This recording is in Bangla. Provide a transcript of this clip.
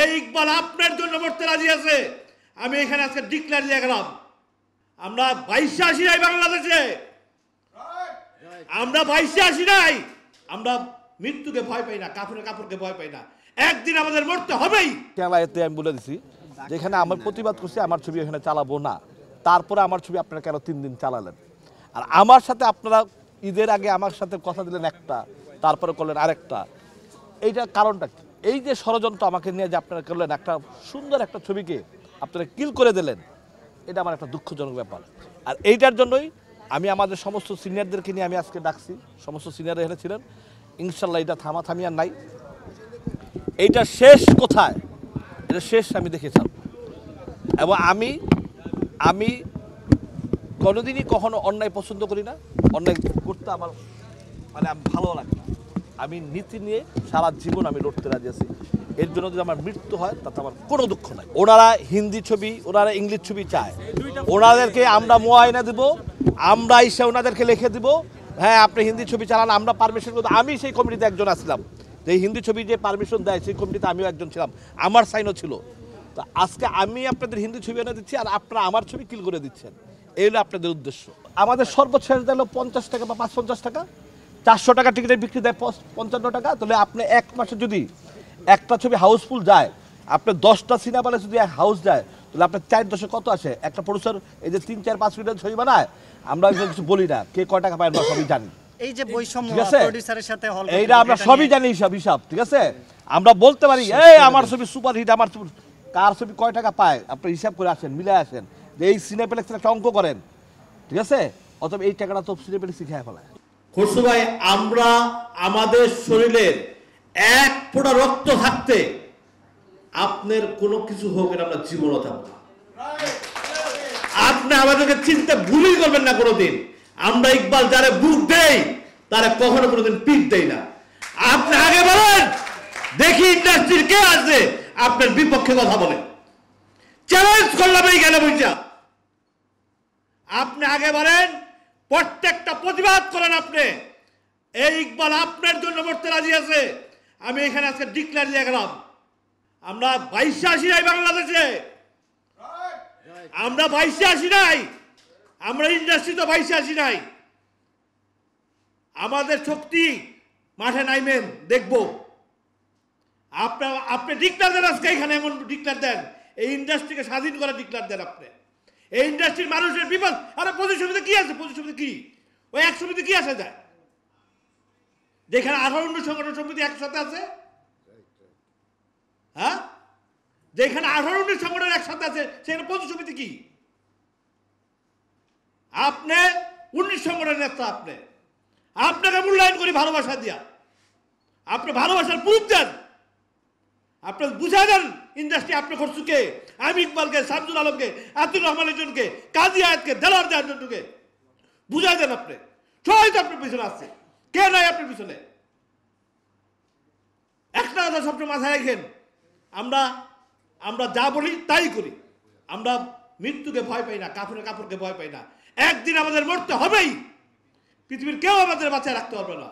এই ইকবাল আপনার জন্য মরতে রাজি আছে আমি এখানে আজকে ডিক্লার দিয়ে গেলাম আমরা বাইশে আসি নাই বাংলাদেশে আমরা বাইশে আসি নাই আমরা মৃত্যুকে ভয় পাই না কাপড়ে কাপড়কে ভয় পাই না একদিন আমাদের মরতে হবেই ক্যামেরাতে আমি বলে দিছি যেখানে আমার প্রতিবাদ করছি আমার ছবি এখানে চালাবো না তারপরে আমার ছবি আপনারা কেন তিন দিন চালালেন আর আমার সাথে আপনারা ঈদের আগে আমার সাথে কথা দিলেন একটা তারপরে করলেন আরেকটা এইটার কারণটা কি এই যে ষড়যন্ত্র আমাকে নিয়ে যে আপনারা করলেন একটা সুন্দর একটা ছবিকে আপনারা কিল করে দিলেন এটা আমার একটা দুঃখজনক ব্যাপার আর এইটার জন্যই আমি আমাদের সমস্ত সিনিয়রদেরকে নিয়ে আমি আজকে ডাকছি সমস্ত সিনিয়র এখানে ছিলেন ইনশাল্লাহ এটা থামা থামিয়ার নাই এইটা শেষ কোথায় এটা শেষ আমি দেখেছিলাম এবং আমি আমি কোনোদিনই কখনো অন্যায় পছন্দ করি না অন্যায় করতে আমার মানে ভালো লাগে আমি নীতি নিয়ে সারা জীবন আমি লড়তে রাজি আছি এর জন্য যদি আমার মৃত্যু হয় তাতে আমার কোনো দুঃখ নাই ওনারা হিন্দি ছবি ওনারা ইংলিশ ছবি চায় ওনাদেরকে আমরা মোয়াইনা দেব আমরা এসে ওনাদেরকে লিখে দেব হ্যাঁ আপনি হিন্দি ছবি চালান আমরা পারমিশন করতে আমি সেই কমিটিতে একজন আসলাম যে হিন্দি ছবি যে পারমিশন দেয় সেই কমিটিতে আমিও একজন ছিলাম আমার সাইনও ছিল তো আজকে আমি আপনাদের হিন্দি ছবি এনে দিচ্ছি আর আপনারা আমার ছবি কিল করে দিচ্ছেন এই হলো আপনাদের উদ্দেশ্য আমাদের সর্বোচ্চ হলো পঞ্চাশ টাকা বা পাঁচ পঞ্চাশ টাকা চারশো টাকা টিকিটের বিক্রি দেয় পঞ্চান্ন টাকা তাহলে আপনি এক মাসে যদি একটা ছবি হাউসফুল যায় আপনার দশটা সিনেমা যদি হাউস যায় তাহলে আপনার চার দশে কত আসে একটা প্রডিউসার এই যে তিন চার পাঁচ মিনিটের ছবি বানায় আমরা কিছু বলি না কে কয় টাকা পায় আমরা সবই জানি এই যে বৈষম্য সাথে এইটা আমরা সবই জানি হিসাব হিসাব ঠিক আছে আমরা বলতে পারি এই আমার ছবি সুপার হিট আমার কার ছবি কয় টাকা পায় আপনি হিসাব করে আসেন মিলে আসেন যে এই সিনেপ্লেক্সের একটা অঙ্ক করেন ঠিক আছে অথবা এই টাকাটা তো সিনেপ্লেক্স শিখায় ফেলায় খসু ভাই আমরা আমাদের শরীরের এক ফোঁটা রক্ত থাকতে আপনার কোনো কিছু হোক এটা আমরা জীবনও থাকবো আপনি আমাদেরকে চিন্তা ভুলই করবেন না কোনোদিন আমরা ইকবাল যারা বুক দেই তারা কখনো কোনোদিন পিঠ দেই না আপনি আগে বলেন দেখি ইন্ডাস্ট্রির কে আছে আপনার বিপক্ষে কথা বলে চ্যালেঞ্জ করলাম এই গেলে বুঝা আপনি আগে বলেন প্রত্যেকটা প্রতিবাদ করেন আপনি এই ইকবাল আপনার জন্য মরতে রাজি আছে আমি এখানে আজকে ডিক্লার দিয়ে গেলাম আমরা বাইশে আসি নাই বাংলাদেশে আমরা বাইশে আসি নাই আমরা ইন্ডাস্ট্রিতে বাইশে আসি নাই আমাদের শক্তি মাঠে নাইমেন দেখব আপনার আপনি ডিক্লার দেন আজকে এখানে এমন ডিক্লার দেন এই ইন্ডাস্ট্রিকে স্বাধীন করা ডিক্লার দেন আপনি এই ইন্ডাস্ট্রির মানুষের বিপদ আরে পঁচিশ সমিতি আছে পঁচিশ সমিতি ওই এক সমিতি কি আসা যায় যেখানে উন্নয়ন সংগঠন সমিতি একসাথে আছে হ্যাঁ যেখানে আঠারোটি সংগঠন একসাথে আছে সেখানে পঁচিশ সমিতি কি আপনি উনিশ সংগঠনের নেতা আপনি আপনাকে মূল্যায়ন করি ভালোবাসা দিয়া আপনি ভালোবাসার পুরুষ দেন আপনার বুঝা দেন ইন্ডাস্ট্রি আপনি খরচুকে আমি ইকবালকে শামসুল আলমকে আতুর রহমানের জনকে কাজী আয়াতকে দেলার দেওয়ার জন্যকে বুঝা দেন আপনি সবাই তো আপনার পিছনে আসছে কে নাই আপনার পিছনে একটা কথা সবচেয়ে মাথায় রাখেন আমরা আমরা যা বলি তাই করি আমরা মৃত্যুকে ভয় পাই না কাপড়ে কাপড়কে ভয় পাই না একদিন আমাদের মরতে হবেই পৃথিবীর কেউ আমাদের বাঁচায় রাখতে পারবে না